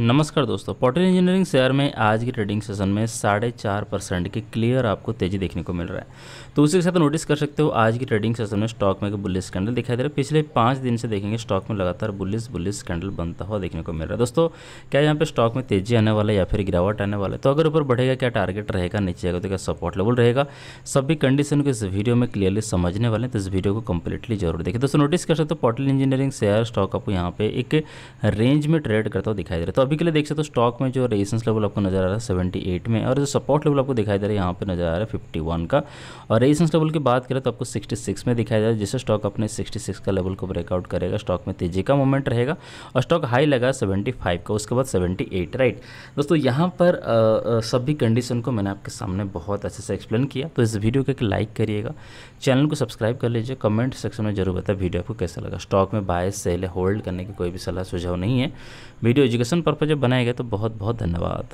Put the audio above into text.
नमस्कार दोस्तों portal engineering share में आज की ट्रेडिंग सेशन में साढ़े चार परसेंट की क्लियर आपको तेजी देखने को मिल रहा है तो उसी के साथ नोटिस कर सकते हो आज की ट्रेडिंग सेशन में स्टॉक में एक बुलिस कैंडल दिखाई दे रहा है पिछले पाँच दिन से देखेंगे स्टॉक में लगातार बुलिस बुलिस कैंडल बनता हुआ देखने को मिल रहा है दोस्तों क्या यहाँ पर स्टॉक में तेजी आने वाला है या फिर गिरावट आने वाला है तो अगर ऊपर बढ़ेगा क्या टारगेट रहेगा नीचे आएगा तो क्या सपोर्ट लेवल रहेगा सभी कंडीशन को इस वीडियो में क्लियरली समझने वाले हैं तो इस वीडियो को कम्प्लीटली जरूर देखें दोस्तों नोटिस कर सकते हो पोर्टल इंजीनियरिंग शेयर स्टॉक आपको यहाँ पे एक रेंज में ट्रेड करता हुआ दिखाई दे रहा है तो अभी के लिए देख सकते हो तो स्टॉक में जो रेजिस्टेंस लेवल आपको नजर आ रहा है सेवेंटी एट में और जो सपोर्ट लेवल आपको दिखाई दे रहा है यहाँ पे नजर आ रहा है फिफ्टी वन का और रेजिस्टेंस लेवल की बात करें तो आपको सिक्सटी सिक्स में दिखाई दे रहा है जिससे स्टॉक अपने सिक्सटी सिक्स का लेवल को ब्रेकआउट करेगा स्टॉक में तेजी का मूवमेंट रहेगा और स्टॉक हाई लगा सेवेंटी फाइव का उसके बाद सेवेंटी एट राइट दोस्तों यहाँ पर सभी कंडीशन को मैंने आपके सामने बहुत अच्छे से एक्सप्लेन किया तो इस वीडियो को एक लाइक करिएगा चैनल को सब्सक्राइब कर लीजिए कमेंट सेक्शन में जरूर बताए वीडियो आपको कैसा लगा स्टॉक में बाय सेल होल्ड करने की कोई भी सलाह सुझाव नहीं है वीडियो एजुकेशन पर पर जब गए तो बहुत बहुत धन्यवाद